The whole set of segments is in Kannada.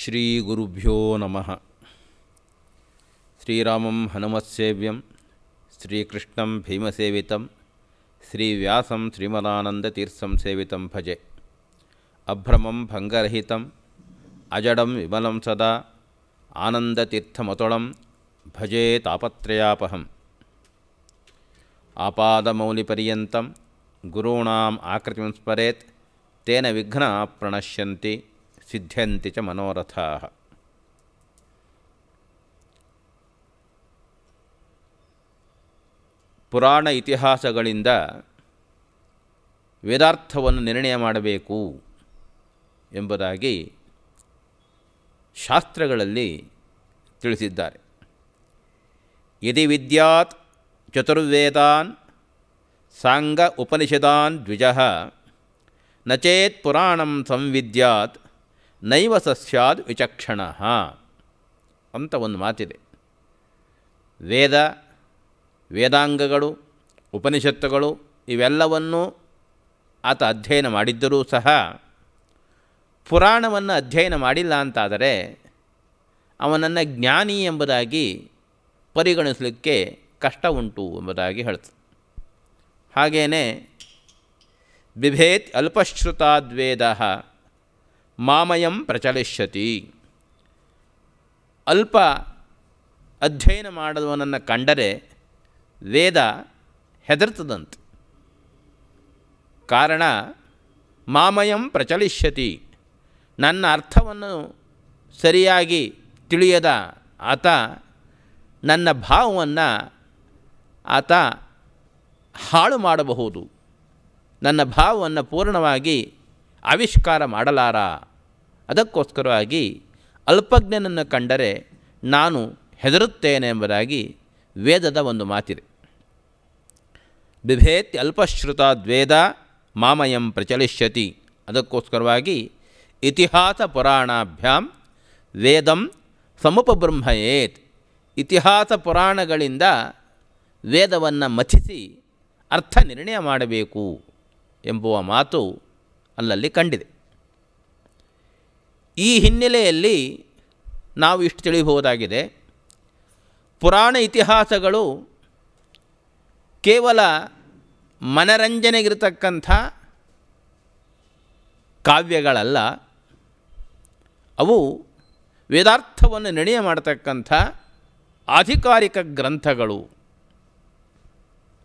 श्रीगुरुभ्यो नम श्रीराम हनुमत्सेव्यं श्रीकृष्ण भीमसेवितं श्रीव्यास श्रीमदानन्दतीर्थं सेवितं भजे अभ्रमं भंगरहित अजडं विमल सदा आनन्दतीर्थमतुलं भजे तापत्रयापहम् आपादमौलिपर्यन्तं गुरूणाम् आकृतिं स्मरेत् तेन विघ्ना प्रणश्यन्ति ಸಿದ್ಧಂತಿ ಚ ಮನೋರಥಾ ಪುರಾಣ ಇತಿಹಾಸಗಳಿಂದ ವೇದಾರ್ಥವನ್ನು ನಿರ್ಣಯ ಮಾಡಬೇಕು ಎಂಬುದಾಗಿ ಶಾಸ್ತ್ರಗಳಲ್ಲಿ ತಿಳಿಸಿದ್ದಾರೆ ಯದಿ ವಿದ್ಯಾತ್ ಚತುರ್ವೇದಾನ್ ಸಾಂಗ ಉಪನಿಷದಾನ್ ದ್ವಿಜ ನಚೇತ್ ಪುರಾಣಂ ಸಂವಿದ್ಯಾತ್ ನೈವ ಸಸ್ಯಾದ್ ವಿಚಕ್ಷಣ ಅಂತ ಒಂದು ಮಾತಿದೆ ವೇದ ವೇದಾಂಗಗಳು ಉಪನಿಷತ್ತುಗಳು ಇವೆಲ್ಲವನ್ನೂ ಆತ ಅಧ್ಯಯನ ಮಾಡಿದ್ದರೂ ಸಹ ಪುರಾಣವನ್ನು ಅಧ್ಯಯನ ಮಾಡಿಲ್ಲ ಅಂತಾದರೆ ಅವನನ್ನು ಜ್ಞಾನಿ ಎಂಬುದಾಗಿ ಪರಿಗಣಿಸಲಿಕ್ಕೆ ಕಷ್ಟ ಉಂಟು ಎಂಬುದಾಗಿ ಹೇಳ್ತದೆ ಹಾಗೆಯೇ ಬಿಭೇತ್ ಅಲ್ಪಶ್ರುತಾದ್ವೇದ ಮಾಮಯಂ ಪ್ರಚಲಿಷ್ಯತಿ ಅಲ್ಪ ಅಧ್ಯಯನ ಮಾಡುವವನನ್ನು ಕಂಡರೆ ವೇದ ಹೆದರ್ತದಂತೆ ಕಾರಣ ಮಾಮಯಂ ಪ್ರಚಲಿಷ್ಯತಿ ನನ್ನ ಅರ್ಥವನ್ನು ಸರಿಯಾಗಿ ತಿಳಿಯದ ಆತ ನನ್ನ ಭಾವವನ್ನು ಆತ ಹಾಳು ಮಾಡಬಹುದು ನನ್ನ ಭಾವವನ್ನು ಪೂರ್ಣವಾಗಿ ಆವಿಷ್ಕಾರ ಮಾಡಲಾರ ಅದಕ್ಕೋಸ್ಕರವಾಗಿ ಅಲ್ಪಜ್ಞನನ್ನು ಕಂಡರೆ ನಾನು ಹೆದರುತ್ತೇನೆ ಎಂಬುದಾಗಿ ವೇದದ ಒಂದು ಮಾತಿದೆ ಅಲ್ಪಶ್ರುತಾ ದ್ವೇದ ಮಾಮಯಂ ಪ್ರಚಲಿಷ್ಯತಿ ಅದಕ್ಕೋಸ್ಕರವಾಗಿ ಇತಿಹಾಸ ಪುರಾಣಾಭ್ಯಾಂ ವೇದಂ ಸಮುಪಬ್ರಹ್ಮಯೇತ್ ಇತಿಹಾಸ ಪುರಾಣಗಳಿಂದ ವೇದವನ್ನು ಮಥಿಸಿ ಅರ್ಥ ನಿರ್ಣಯ ಮಾಡಬೇಕು ಎಂಬುವ ಮಾತು ಅಲ್ಲಲ್ಲಿ ಕಂಡಿದೆ ಈ ಹಿನ್ನೆಲೆಯಲ್ಲಿ ನಾವು ಇಷ್ಟು ತಿಳಿಬಹುದಾಗಿದೆ ಪುರಾಣ ಇತಿಹಾಸಗಳು ಕೇವಲ ಮನರಂಜನೆಗಿರತಕ್ಕಂಥ ಕಾವ್ಯಗಳಲ್ಲ ಅವು ವೇದಾರ್ಥವನ್ನು ನಿರ್ಣಯ ಮಾಡತಕ್ಕಂಥ ಆಧಿಕಾರಿಕ ಗ್ರಂಥಗಳು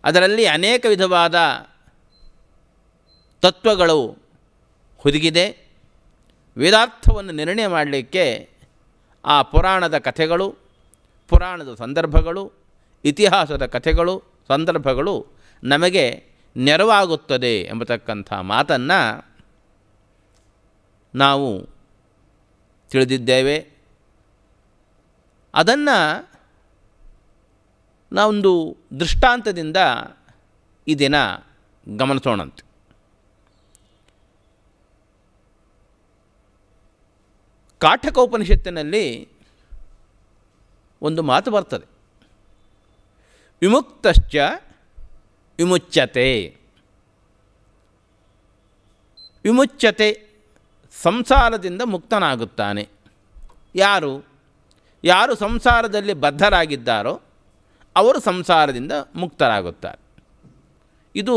ಅದರಲ್ಲಿ ಅನೇಕ ವಿಧವಾದ ತತ್ವಗಳು ಹುದುಗಿದೆ ವೇದಾರ್ಥವನ್ನು ನಿರ್ಣಯ ಮಾಡಲಿಕ್ಕೆ ಆ ಪುರಾಣದ ಕಥೆಗಳು ಪುರಾಣದ ಸಂದರ್ಭಗಳು ಇತಿಹಾಸದ ಕಥೆಗಳು ಸಂದರ್ಭಗಳು ನಮಗೆ ನೆರವಾಗುತ್ತದೆ ಎಂಬತಕ್ಕಂಥ ಮಾತನ್ನು ನಾವು ತಿಳಿದಿದ್ದೇವೆ ಅದನ್ನು ನಾವೊಂದು ದೃಷ್ಟಾಂತದಿಂದ ಈ ದಿನ ಗಮನಿಸೋಣಂತೆ ಕಾಠಕೋಪನಿಷತ್ತಿನಲ್ಲಿ ಒಂದು ಮಾತು ಬರ್ತದೆ ವಿಮುಕ್ತಶ್ಚ ವಿಮುಚ್ಯತೆ ವಿಮುಚ್ಯತೆ ಸಂಸಾರದಿಂದ ಮುಕ್ತನಾಗುತ್ತಾನೆ ಯಾರು ಯಾರು ಸಂಸಾರದಲ್ಲಿ ಬದ್ಧರಾಗಿದ್ದಾರೋ ಅವರು ಸಂಸಾರದಿಂದ ಮುಕ್ತರಾಗುತ್ತಾರೆ ಇದು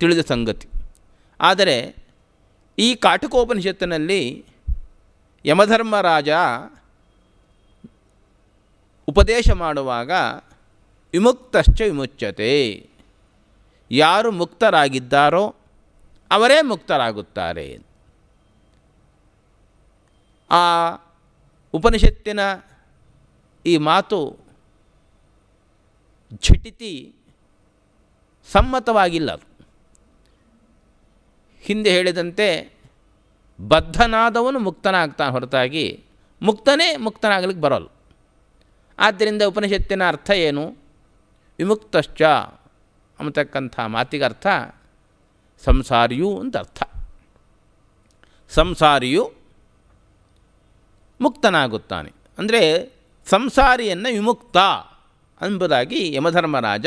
ತಿಳಿದ ಸಂಗತಿ ಆದರೆ ಈ ಕಾಟಕೋಪನಿಷತ್ತಿನಲ್ಲಿ ಯಮಧರ್ಮರಾಜ ಉಪದೇಶ ಮಾಡುವಾಗ ವಿಮುಕ್ತಶ್ಚ ವಿಮುಚ್ಚತೆ ಯಾರು ಮುಕ್ತರಾಗಿದ್ದಾರೋ ಅವರೇ ಮುಕ್ತರಾಗುತ್ತಾರೆ ಆ ಉಪನಿಷತ್ತಿನ ಈ ಮಾತು ಝಟಿತಿ ಸಮ್ಮತವಾಗಿಲ್ಲ ಹಿಂದೆ ಹೇಳಿದಂತೆ ಬದ್ಧನಾದವನು ಮುಕ್ತನಾಗ್ತಾನೆ ಹೊರತಾಗಿ ಮುಕ್ತನೇ ಮುಕ್ತನಾಗಲಿಕ್ಕೆ ಬರೋಲ್ಲ ಆದ್ದರಿಂದ ಉಪನಿಷತ್ತಿನ ಅರ್ಥ ಏನು ವಿಮುಕ್ತಶ್ಚ ಅಂಬತಕ್ಕಂಥ ಅರ್ಥ ಸಂಸಾರಿಯು ಅಂತ ಅರ್ಥ ಸಂಸಾರಿಯು ಮುಕ್ತನಾಗುತ್ತಾನೆ ಅಂದರೆ ಸಂಸಾರಿಯನ್ನು ವಿಮುಕ್ತ ಎಂಬುದಾಗಿ ಯಮಧರ್ಮರಾಜ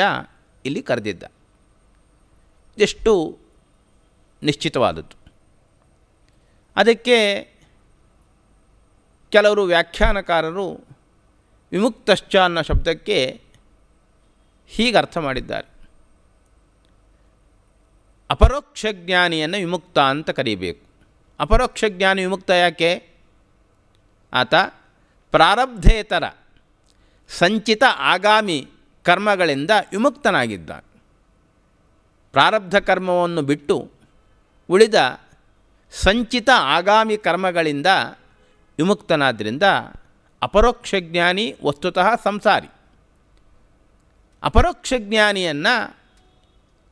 ಇಲ್ಲಿ ಕರೆದಿದ್ದ ಎಷ್ಟು ನಿಶ್ಚಿತವಾದದ್ದು ಅದಕ್ಕೆ ಕೆಲವರು ವ್ಯಾಖ್ಯಾನಕಾರರು ವಿಮುಕ್ತಶ್ಚ ಅನ್ನೋ ಶಬ್ದಕ್ಕೆ ಹೀಗೆ ಅರ್ಥ ಮಾಡಿದ್ದಾರೆ ಅಪರೋಕ್ಷ ಜ್ಞಾನಿಯನ್ನು ವಿಮುಕ್ತ ಅಂತ ಕರೀಬೇಕು ಅಪರೋಕ್ಷ ಜ್ಞಾನಿ ವಿಮುಕ್ತ ಯಾಕೆ ಆತ ಪ್ರಾರಬ್ಧೇತರ ಸಂಚಿತ ಆಗಾಮಿ ಕರ್ಮಗಳಿಂದ ವಿಮುಕ್ತನಾಗಿದ್ದ ಪ್ರಾರಬ್ಧ ಕರ್ಮವನ್ನು ಬಿಟ್ಟು ಉಳಿದ ಸಂಚಿತ ಆಗಾಮಿ ಕರ್ಮಗಳಿಂದ ವಿಮುಕ್ತನಾದ್ದರಿಂದ ಅಪರೋಕ್ಷಜ್ಞಾನಿ ವಸ್ತುತಃ ಸಂಸಾರಿ ಅಪರೋಕ್ಷ ಜ್ಞಾನಿಯನ್ನು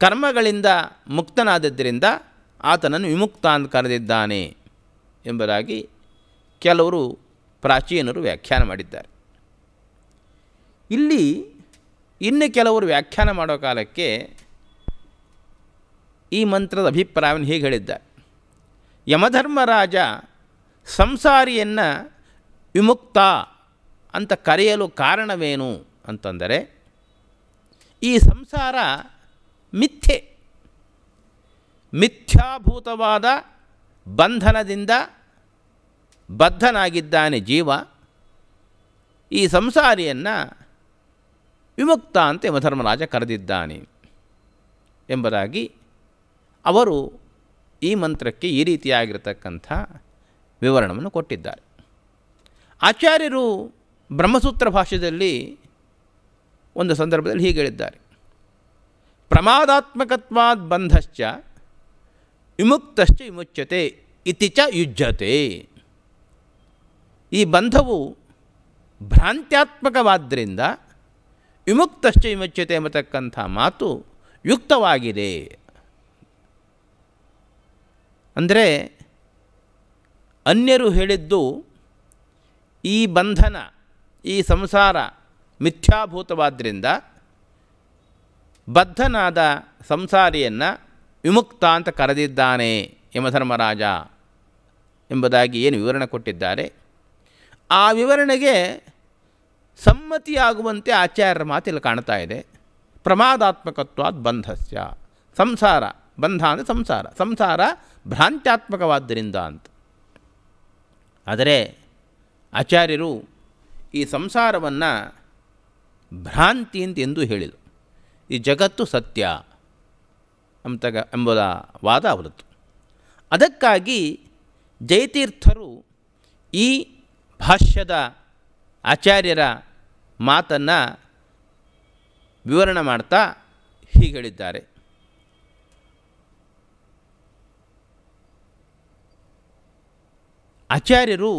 ಕರ್ಮಗಳಿಂದ ಮುಕ್ತನಾದದ್ದರಿಂದ ಆತನನ್ನು ವಿಮುಕ್ತ ಅಂತ ಕರೆದಿದ್ದಾನೆ ಎಂಬುದಾಗಿ ಕೆಲವರು ಪ್ರಾಚೀನರು ವ್ಯಾಖ್ಯಾನ ಮಾಡಿದ್ದಾರೆ ಇಲ್ಲಿ ಇನ್ನು ಕೆಲವರು ವ್ಯಾಖ್ಯಾನ ಮಾಡೋ ಕಾಲಕ್ಕೆ ಈ ಮಂತ್ರದ ಅಭಿಪ್ರಾಯವನ್ನು ಹೀಗೆ ಹೇಳಿದ್ದಾರೆ ಯಮಧರ್ಮರಾಜ ಸಂಸಾರಿಯನ್ನು ವಿಮುಕ್ತ ಅಂತ ಕರೆಯಲು ಕಾರಣವೇನು ಅಂತಂದರೆ ಈ ಸಂಸಾರ ಮಿಥ್ಯೆ ಮಿಥ್ಯಾಭೂತವಾದ ಬಂಧನದಿಂದ ಬದ್ಧನಾಗಿದ್ದಾನೆ ಜೀವ ಈ ಸಂಸಾರಿಯನ್ನು ವಿಮುಕ್ತ ಅಂತ ಯಮಧರ್ಮರಾಜ ಕರೆದಿದ್ದಾನೆ ಎಂಬುದಾಗಿ ಅವರು ಈ ಮಂತ್ರಕ್ಕೆ ಈ ರೀತಿಯಾಗಿರತಕ್ಕಂಥ ವಿವರಣವನ್ನು ಕೊಟ್ಟಿದ್ದಾರೆ ಆಚಾರ್ಯರು ಬ್ರಹ್ಮಸೂತ್ರ ಭಾಷ್ಯದಲ್ಲಿ ಒಂದು ಸಂದರ್ಭದಲ್ಲಿ ಹೀಗೆ ಹೇಳಿದ್ದಾರೆ ಪ್ರಮಾದಾತ್ಮಕತ್ವಾದ್ ಬಂಧಶ್ಚ ವಿಮುಕ್ತಶ್ಚ ವಿಮುಚ್ಯತೆ ಇತಿಚ ಯುಜ್ಯತೆ ಈ ಬಂಧವು ಭ್ರಾಂತ್ಯಾತ್ಮಕವಾದ್ದರಿಂದ ವಿಮುಕ್ತಶ್ಚ ವಿಮುಚ್ಯತೆ ಎಂಬತಕ್ಕಂಥ ಮಾತು ಯುಕ್ತವಾಗಿದೆ ಅಂದರೆ ಅನ್ಯರು ಹೇಳಿದ್ದು ಈ ಬಂಧನ ಈ ಸಂಸಾರ ಮಿಥ್ಯಾಭೂತವಾದ್ದರಿಂದ ಬದ್ಧನಾದ ಸಂಸಾರಿಯನ್ನು ವಿಮುಕ್ತ ಅಂತ ಕರೆದಿದ್ದಾನೆ ಯಮಧರ್ಮರಾಜ ಎಂಬುದಾಗಿ ಏನು ವಿವರಣೆ ಕೊಟ್ಟಿದ್ದಾರೆ ಆ ವಿವರಣೆಗೆ ಸಮ್ಮತಿಯಾಗುವಂತೆ ಆಚಾರ್ಯರ ಮಾತಿಲ್ಲಿ ಕಾಣ್ತಾ ಇದೆ ಪ್ರಮಾದಾತ್ಮಕತ್ವಾದ ಬಂಧಸ್ಯ ಸಂಸಾರ ಬಂಧ ಅಂದರೆ ಸಂಸಾರ ಸಂಸಾರ ಭ್ರಾಂತ್ಯಾತ್ಮಕವಾದ್ದರಿಂದ ಅಂತ ಆದರೆ ಆಚಾರ್ಯರು ಈ ಸಂಸಾರವನ್ನು ಭ್ರಾಂತಿ ಅಂತ ಎಂದು ಹೇಳಿದರು ಈ ಜಗತ್ತು ಸತ್ಯ ಅಂತ ಎಂಬ ವಾದ ಅವರದ್ದು ಅದಕ್ಕಾಗಿ ಜಯತೀರ್ಥರು ಈ ಭಾಷ್ಯದ ಆಚಾರ್ಯರ ಮಾತನ್ನು ವಿವರಣೆ ಮಾಡ್ತಾ ಹೀಗೆ ಹೇಳಿದ್ದಾರೆ ಆಚಾರ್ಯರು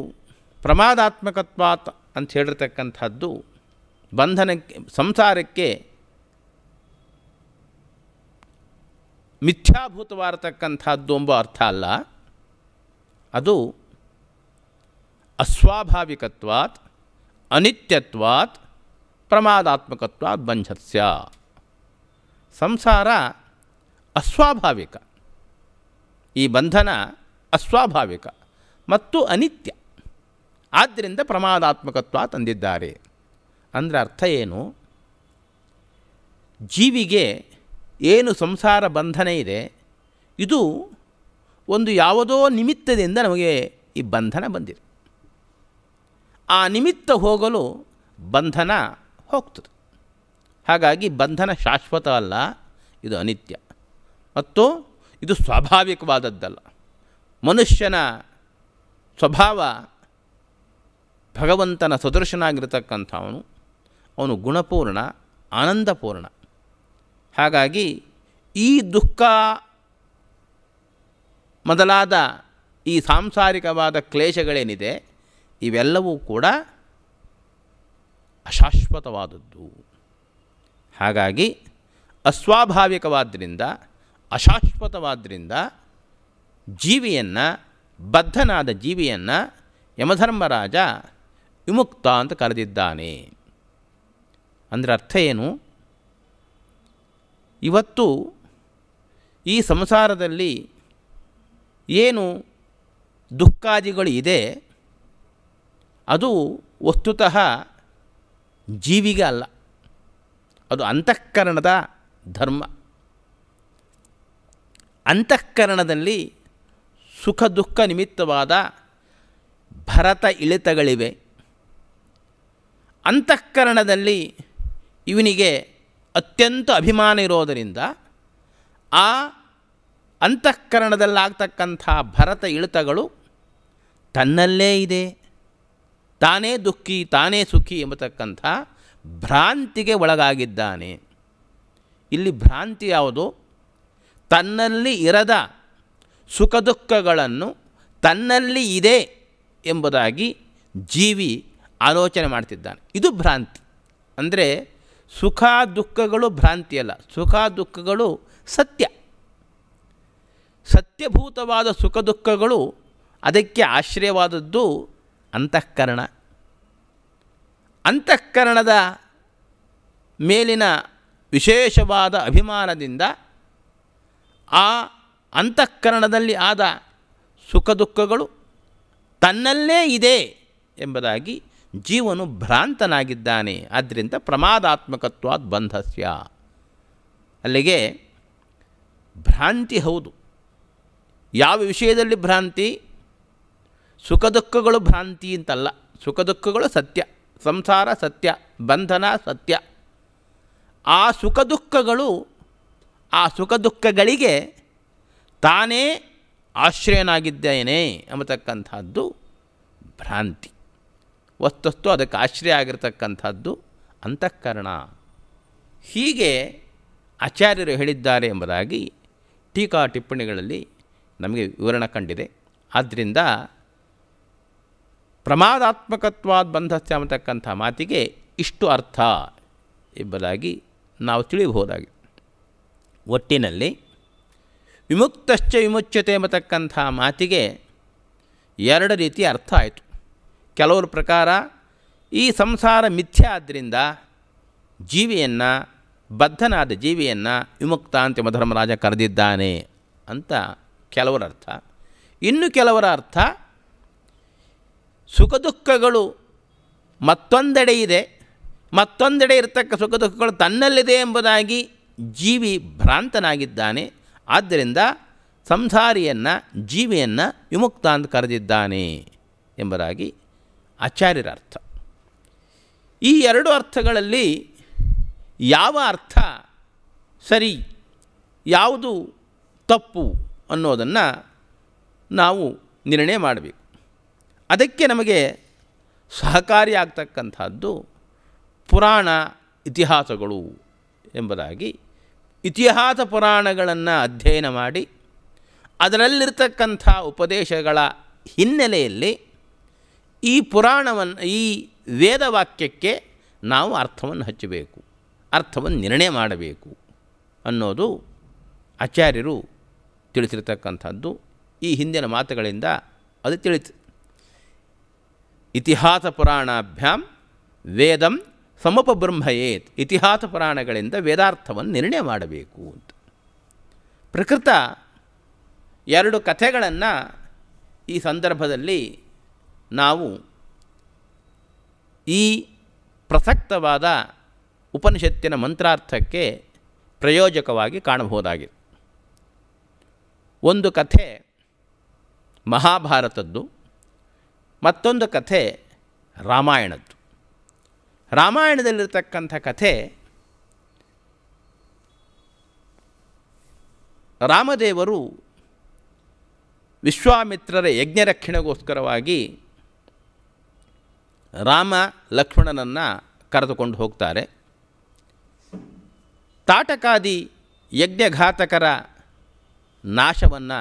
ಪ್ರಮಾದಾತ್ಮಕತ್ವಾತ್ ಅಂತ ಹೇಳಿರ್ತಕ್ಕಂಥದ್ದು ಬಂಧನಕ್ಕೆ ಸಂಸಾರಕ್ಕೆ ಮಿಥ್ಯಾಭೂತವಾಗಿರತಕ್ಕಂಥದ್ದು ಎಂಬ ಅರ್ಥ ಅಲ್ಲ ಅದು ಅಸ್ವಾಭಾವಿಕತ್ವಾತ್ ಅನಿತ್ಯತ್ವಾತ್ ಪ್ರಮಾದಾತ್ಮಕತ್ವಾತ್ ಬಂಧಸ್ಯ ಸಂಸಾರ ಅಸ್ವಾಭಾವಿಕ ಈ ಬಂಧನ ಅಸ್ವಾಭಾವಿಕ ಮತ್ತು ಅನಿತ್ಯ ಆದ್ದರಿಂದ ಪ್ರಮಾದಾತ್ಮಕತ್ವ ತಂದಿದ್ದಾರೆ ಅಂದರೆ ಅರ್ಥ ಏನು ಜೀವಿಗೆ ಏನು ಸಂಸಾರ ಬಂಧನ ಇದೆ ಇದು ಒಂದು ಯಾವುದೋ ನಿಮಿತ್ತದಿಂದ ನಮಗೆ ಈ ಬಂಧನ ಬಂದಿದೆ ಆ ನಿಮಿತ್ತ ಹೋಗಲು ಬಂಧನ ಹೋಗ್ತದೆ ಹಾಗಾಗಿ ಬಂಧನ ಶಾಶ್ವತ ಅಲ್ಲ ಇದು ಅನಿತ್ಯ ಮತ್ತು ಇದು ಸ್ವಾಭಾವಿಕವಾದದ್ದಲ್ಲ ಮನುಷ್ಯನ ಸ್ವಭಾವ ಭಗವಂತನ ಸದೃಶನಾಗಿರ್ತಕ್ಕಂಥವನು ಅವನು ಗುಣಪೂರ್ಣ ಆನಂದಪೂರ್ಣ ಹಾಗಾಗಿ ಈ ದುಃಖ ಮೊದಲಾದ ಈ ಸಾಂಸಾರಿಕವಾದ ಕ್ಲೇಶಗಳೇನಿದೆ ಇವೆಲ್ಲವೂ ಕೂಡ ಅಶಾಶ್ವತವಾದದ್ದು ಹಾಗಾಗಿ ಅಸ್ವಾಭಾವಿಕವಾದ್ದರಿಂದ ಅಶಾಶ್ವತವಾದ್ದರಿಂದ ಜೀವಿಯನ್ನು ಬದ್ಧನಾದ ಜೀವಿಯನ್ನು ಯಮಧರ್ಮರಾಜ ವಿಮುಕ್ತ ಅಂತ ಕರೆದಿದ್ದಾನೆ ಅಂದರೆ ಅರ್ಥ ಏನು ಇವತ್ತು ಈ ಸಂಸಾರದಲ್ಲಿ ಏನು ದುಃಖಾದಿಗಳು ಇದೆ ಅದು ವಸ್ತುತಃ ಜೀವಿಗೆ ಅಲ್ಲ ಅದು ಅಂತಃಕರಣದ ಧರ್ಮ ಅಂತಃಕರಣದಲ್ಲಿ ಸುಖ ದುಃಖ ನಿಮಿತ್ತವಾದ ಭರತ ಇಳಿತಗಳಿವೆ ಅಂತಃಕರಣದಲ್ಲಿ ಇವನಿಗೆ ಅತ್ಯಂತ ಅಭಿಮಾನ ಇರೋದರಿಂದ ಆ ಅಂತಃಕರಣದಲ್ಲಾಗ್ತಕ್ಕಂಥ ಭರತ ಇಳಿತಗಳು ತನ್ನಲ್ಲೇ ಇದೆ ತಾನೇ ದುಃಖಿ ತಾನೇ ಸುಖಿ ಎಂಬತಕ್ಕಂಥ ಭ್ರಾಂತಿಗೆ ಒಳಗಾಗಿದ್ದಾನೆ ಇಲ್ಲಿ ಭ್ರಾಂತಿ ಯಾವುದು ತನ್ನಲ್ಲಿ ಇರದ ಸುಖ ದುಃಖಗಳನ್ನು ತನ್ನಲ್ಲಿ ಇದೆ ಎಂಬುದಾಗಿ ಜೀವಿ ಆಲೋಚನೆ ಮಾಡ್ತಿದ್ದಾನೆ ಇದು ಭ್ರಾಂತಿ ಅಂದರೆ ಸುಖ ದುಃಖಗಳು ಭ್ರಾಂತಿಯಲ್ಲ ಸುಖ ದುಃಖಗಳು ಸತ್ಯ ಸತ್ಯಭೂತವಾದ ಸುಖ ದುಃಖಗಳು ಅದಕ್ಕೆ ಆಶ್ರಯವಾದದ್ದು ಅಂತಃಕರಣ ಅಂತಃಕರಣದ ಮೇಲಿನ ವಿಶೇಷವಾದ ಅಭಿಮಾನದಿಂದ ಆ ಅಂತಃಕರಣದಲ್ಲಿ ಆದ ಸುಖ ದುಃಖಗಳು ತನ್ನಲ್ಲೇ ಇದೆ ಎಂಬುದಾಗಿ ಜೀವನು ಭ್ರಾಂತನಾಗಿದ್ದಾನೆ ಆದ್ದರಿಂದ ಪ್ರಮಾದಾತ್ಮಕತ್ವಾದ ಬಂಧಸ್ಯ ಅಲ್ಲಿಗೆ ಭ್ರಾಂತಿ ಹೌದು ಯಾವ ವಿಷಯದಲ್ಲಿ ಭ್ರಾಂತಿ ಸುಖ ದುಃಖಗಳು ಭ್ರಾಂತಿ ಅಂತಲ್ಲ ಸುಖ ದುಃಖಗಳು ಸತ್ಯ ಸಂಸಾರ ಸತ್ಯ ಬಂಧನ ಸತ್ಯ ಆ ಸುಖ ದುಃಖಗಳು ಆ ಸುಖ ದುಃಖಗಳಿಗೆ ತಾನೇ ಆಶ್ರಯನಾಗಿದ್ದೇನೆ ಎಂಬತಕ್ಕಂಥದ್ದು ಭ್ರಾಂತಿ ವಸ್ತುಸ್ತು ಅದಕ್ಕೆ ಆಶ್ರಯ ಆಗಿರತಕ್ಕಂಥದ್ದು ಅಂತಃಕರಣ ಹೀಗೆ ಆಚಾರ್ಯರು ಹೇಳಿದ್ದಾರೆ ಎಂಬುದಾಗಿ ಟೀಕಾ ಟಿಪ್ಪಣಿಗಳಲ್ಲಿ ನಮಗೆ ವಿವರಣ ಕಂಡಿದೆ ಆದ್ದರಿಂದ ಪ್ರಮಾದಾತ್ಮಕತ್ವಾದ ಬಂಧಸ್ಥೆ ಅಂಬತಕ್ಕಂಥ ಮಾತಿಗೆ ಇಷ್ಟು ಅರ್ಥ ಎಂಬುದಾಗಿ ನಾವು ತಿಳಿಯಬಹುದಾಗಿದೆ ಒಟ್ಟಿನಲ್ಲಿ ವಿಮುಕ್ತಶ್ಚ ವಿಮುಚ್ಯತೆ ಎಂಬತಕ್ಕಂಥ ಮಾತಿಗೆ ಎರಡು ರೀತಿ ಅರ್ಥ ಆಯಿತು ಕೆಲವರ ಪ್ರಕಾರ ಈ ಸಂಸಾರ ಮಿಥ್ಯ ಆದ್ದರಿಂದ ಜೀವಿಯನ್ನು ಬದ್ಧನಾದ ಜೀವಿಯನ್ನು ವಿಮುಕ್ತ ಅಂತ ಯಮಧರ್ಮರಾಜ ಕರೆದಿದ್ದಾನೆ ಅಂತ ಕೆಲವರ ಅರ್ಥ ಇನ್ನು ಕೆಲವರ ಅರ್ಥ ಸುಖ ದುಃಖಗಳು ಮತ್ತೊಂದೆಡೆ ಇದೆ ಮತ್ತೊಂದೆಡೆ ಇರತಕ್ಕ ಸುಖ ದುಃಖಗಳು ತನ್ನಲ್ಲಿದೆ ಎಂಬುದಾಗಿ ಜೀವಿ ಭ್ರಾಂತನಾಗಿದ್ದಾನೆ ಆದ್ದರಿಂದ ಸಂಸಾರಿಯನ್ನು ಜೀವಿಯನ್ನು ವಿಮುಕ್ತ ಅಂತ ಕರೆದಿದ್ದಾನೆ ಎಂಬುದಾಗಿ ಆಚಾರ್ಯರ ಅರ್ಥ ಈ ಎರಡು ಅರ್ಥಗಳಲ್ಲಿ ಯಾವ ಅರ್ಥ ಸರಿ ಯಾವುದು ತಪ್ಪು ಅನ್ನೋದನ್ನು ನಾವು ನಿರ್ಣಯ ಮಾಡಬೇಕು ಅದಕ್ಕೆ ನಮಗೆ ಸಹಕಾರಿಯಾಗ್ತಕ್ಕಂಥದ್ದು ಪುರಾಣ ಇತಿಹಾಸಗಳು ಎಂಬುದಾಗಿ ಇತಿಹಾಸ ಪುರಾಣಗಳನ್ನು ಅಧ್ಯಯನ ಮಾಡಿ ಅದರಲ್ಲಿರ್ತಕ್ಕಂಥ ಉಪದೇಶಗಳ ಹಿನ್ನೆಲೆಯಲ್ಲಿ ಈ ಪುರಾಣವನ್ನು ಈ ವೇದವಾಕ್ಯಕ್ಕೆ ನಾವು ಅರ್ಥವನ್ನು ಹಚ್ಚಬೇಕು ಅರ್ಥವನ್ನು ನಿರ್ಣಯ ಮಾಡಬೇಕು ಅನ್ನೋದು ಆಚಾರ್ಯರು ತಿಳಿಸಿರ್ತಕ್ಕಂಥದ್ದು ಈ ಹಿಂದಿನ ಮಾತುಗಳಿಂದ ಅದು ತಿಳಿತು ಇತಿಹಾಸ ಪುರಾಣಾಭ್ಯಾಂ ವೇದಂ ಸಮಪಬ್ರಹ್ಮಯೇತ್ ಇತಿಹಾಸ ಪುರಾಣಗಳಿಂದ ವೇದಾರ್ಥವನ್ನು ನಿರ್ಣಯ ಮಾಡಬೇಕು ಅಂತ ಪ್ರಕೃತ ಎರಡು ಕಥೆಗಳನ್ನು ಈ ಸಂದರ್ಭದಲ್ಲಿ ನಾವು ಈ ಪ್ರಸಕ್ತವಾದ ಉಪನಿಷತ್ತಿನ ಮಂತ್ರಾರ್ಥಕ್ಕೆ ಪ್ರಯೋಜಕವಾಗಿ ಕಾಣಬಹುದಾಗಿದೆ ಒಂದು ಕಥೆ ಮಹಾಭಾರತದ್ದು ಮತ್ತೊಂದು ಕಥೆ ರಾಮಾಯಣದ್ದು ರಾಮಾಯಣದಲ್ಲಿರ್ತಕ್ಕಂಥ ಕಥೆ ರಾಮದೇವರು ವಿಶ್ವಾಮಿತ್ರರ ಯಜ್ಞರಕ್ಷಣೆಗೋಸ್ಕರವಾಗಿ ರಾಮ ಲಕ್ಷ್ಮಣನನ್ನು ಕರೆದುಕೊಂಡು ಹೋಗ್ತಾರೆ ತಾಟಕಾದಿ ಯಜ್ಞಘಾತಕರ ನಾಶವನ್ನು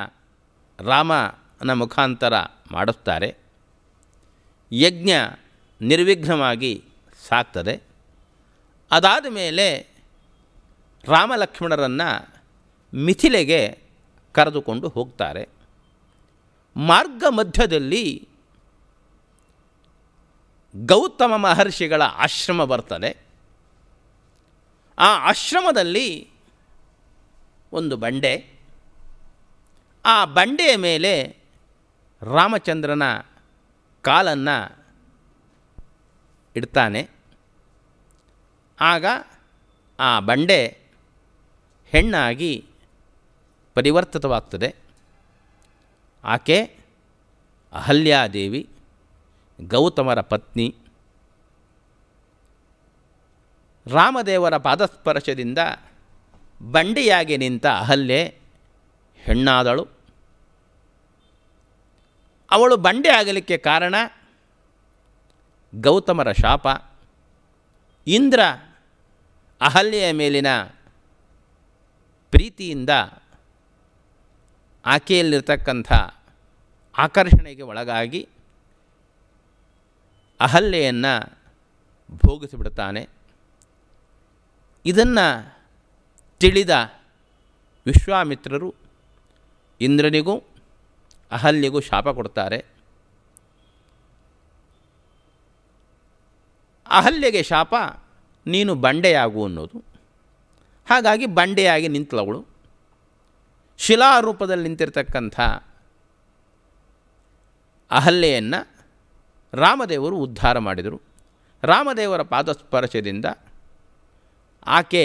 ರಾಮನ ಮುಖಾಂತರ ಮಾಡುತ್ತಾರೆ ಯಜ್ಞ ನಿರ್ವಿಘ್ನವಾಗಿ ಸಾಕ್ತದೆ ಅದಾದ ಮೇಲೆ ರಾಮಲಕ್ಷ್ಮಣರನ್ನು ಮಿಥಿಲೆಗೆ ಕರೆದುಕೊಂಡು ಹೋಗ್ತಾರೆ ಮಾರ್ಗ ಮಧ್ಯದಲ್ಲಿ ಗೌತಮ ಮಹರ್ಷಿಗಳ ಆಶ್ರಮ ಬರ್ತದೆ ಆ ಆಶ್ರಮದಲ್ಲಿ ಒಂದು ಬಂಡೆ ಆ ಬಂಡೆಯ ಮೇಲೆ ರಾಮಚಂದ್ರನ ಕಾಲನ್ನು ಇಡ್ತಾನೆ ಆಗ ಆ ಬಂಡೆ ಹೆಣ್ಣಾಗಿ ಪರಿವರ್ತಿತವಾಗ್ತದೆ ಆಕೆ ಅಹಲ್ಯಾದೇವಿ ಗೌತಮರ ಪತ್ನಿ ರಾಮದೇವರ ಪಾದಸ್ಪರ್ಶದಿಂದ ಬಂಡಿಯಾಗಿ ನಿಂತ ಅಹಲ್ಯೆ ಹೆಣ್ಣಾದಳು ಅವಳು ಬಂಡೆ ಆಗಲಿಕ್ಕೆ ಕಾರಣ ಗೌತಮರ ಶಾಪ ಇಂದ್ರ ಅಹಲ್ಯೆಯ ಮೇಲಿನ ಪ್ರೀತಿಯಿಂದ ಆಕೆಯಲ್ಲಿರ್ತಕ್ಕಂಥ ಆಕರ್ಷಣೆಗೆ ಒಳಗಾಗಿ ಅಹಲ್ಯೆಯನ್ನು ಭೋಗಿಸಿಬಿಡ್ತಾನೆ ಇದನ್ನು ತಿಳಿದ ವಿಶ್ವಾಮಿತ್ರರು ಇಂದ್ರನಿಗೂ ಅಹಲ್ಯೆಗೂ ಶಾಪ ಕೊಡ್ತಾರೆ ಅಹಲ್ಯೆಗೆ ಶಾಪ ನೀನು ಬಂಡೆಯಾಗು ಅನ್ನೋದು ಹಾಗಾಗಿ ಬಂಡೆಯಾಗಿ ನಿಂತಳವಳು ಶಿಲಾರೂಪದಲ್ಲಿ ನಿಂತಿರ್ತಕ್ಕಂಥ ಅಹಲ್ಲೆಯನ್ನು ರಾಮದೇವರು ಉದ್ಧಾರ ಮಾಡಿದರು ರಾಮದೇವರ ಪಾದಸ್ಪರ್ಶದಿಂದ ಆಕೆ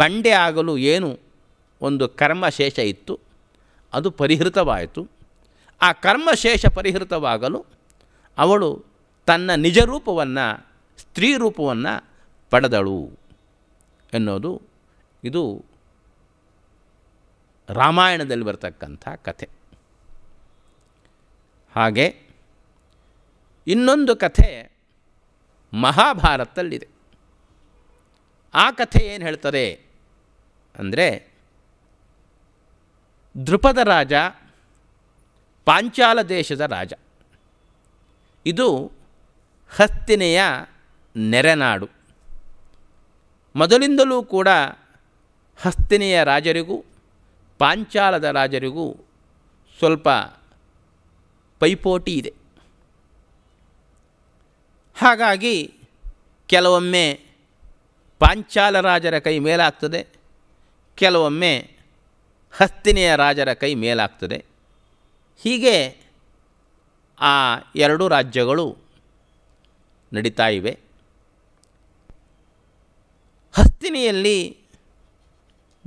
ಬಂಡೆ ಆಗಲು ಏನು ಒಂದು ಕರ್ಮಶೇಷ ಇತ್ತು ಅದು ಪರಿಹೃತವಾಯಿತು ಆ ಕರ್ಮಶೇಷ ಪರಿಹೃತವಾಗಲು ಅವಳು ತನ್ನ ನಿಜರೂಪವನ್ನು ರೂಪವನ್ನು ಸ್ತ್ರೀ ರೂಪವನ್ನು ಪಡೆದಳು ಎನ್ನೋದು ಇದು ರಾಮಾಯಣದಲ್ಲಿ ಬರ್ತಕ್ಕಂಥ ಕಥೆ ಹಾಗೆ ಇನ್ನೊಂದು ಕಥೆ ಮಹಾಭಾರತದಲ್ಲಿದೆ ಆ ಕಥೆ ಏನು ಹೇಳ್ತದೆ ಅಂದರೆ ದೃಪದ ರಾಜ ಪಾಂಚಾಲ ದೇಶದ ರಾಜ ಇದು ಹಸ್ತಿನೆಯ ನೆರೆನಾಡು ಮೊದಲಿಂದಲೂ ಕೂಡ ಹಸ್ತಿನಿಯ ರಾಜರಿಗೂ ಪಾಂಚಾಲದ ರಾಜರಿಗೂ ಸ್ವಲ್ಪ ಪೈಪೋಟಿ ಇದೆ ಹಾಗಾಗಿ ಕೆಲವೊಮ್ಮೆ ಪಾಂಚಾಲ ರಾಜರ ಕೈ ಮೇಲಾಗ್ತದೆ ಕೆಲವೊಮ್ಮೆ ಹಸ್ತಿನಿಯ ರಾಜರ ಕೈ ಮೇಲಾಗ್ತದೆ ಹೀಗೆ ಆ ಎರಡು ರಾಜ್ಯಗಳು ನಡೀತಾ ಇವೆ ಹಸ್ತಿನಿಯಲ್ಲಿ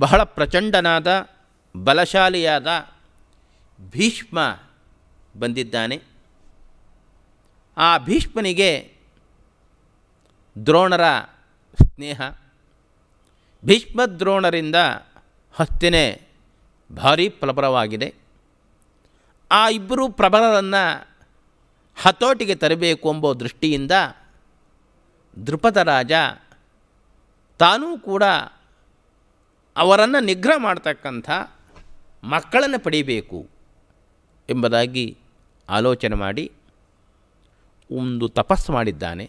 ಬಹಳ ಪ್ರಚಂಡನಾದ ಬಲಶಾಲಿಯಾದ ಭೀಷ್ಮ ಬಂದಿದ್ದಾನೆ ಆ ಭೀಷ್ಮನಿಗೆ ದ್ರೋಣರ ಸ್ನೇಹ ಭೀಷ್ಮ ದ್ರೋಣರಿಂದ ಹಸ್ತಿನೇ ಭಾರಿ ಪ್ರಬಲವಾಗಿದೆ ಆ ಇಬ್ಬರು ಪ್ರಬಲರನ್ನು ಹತೋಟಿಗೆ ತರಬೇಕು ಎಂಬ ದೃಷ್ಟಿಯಿಂದ ದೃಪದ ರಾಜ ತಾನೂ ಕೂಡ ಅವರನ್ನು ನಿಗ್ರಹ ಮಾಡ್ತಕ್ಕಂಥ ಮಕ್ಕಳನ್ನು ಪಡೀಬೇಕು ಎಂಬುದಾಗಿ ಆಲೋಚನೆ ಮಾಡಿ ಒಂದು ತಪಸ್ಸು ಮಾಡಿದ್ದಾನೆ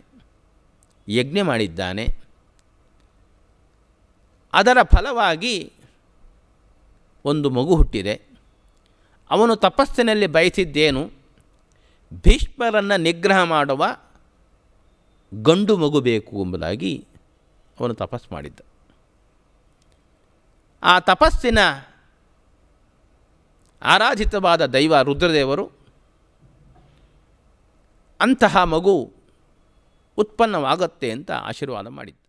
ಯಜ್ಞ ಮಾಡಿದ್ದಾನೆ ಅದರ ಫಲವಾಗಿ ಒಂದು ಮಗು ಹುಟ್ಟಿದೆ ಅವನು ತಪಸ್ಸಿನಲ್ಲಿ ಬಯಸಿದ್ದೇನು ಭೀಷ್ಮರನ್ನು ನಿಗ್ರಹ ಮಾಡುವ ಗಂಡು ಮಗು ಬೇಕು ಎಂಬುದಾಗಿ ಅವನು ತಪಸ್ಸು ಮಾಡಿದ್ದ ಆ ತಪಸ್ಸಿನ ಆರಾಧಿತವಾದ ದೈವ ರುದ್ರದೇವರು ಅಂತಹ ಮಗು ಉತ್ಪನ್ನವಾಗತ್ತೆ ಅಂತ ಆಶೀರ್ವಾದ ಮಾಡಿದ್ದ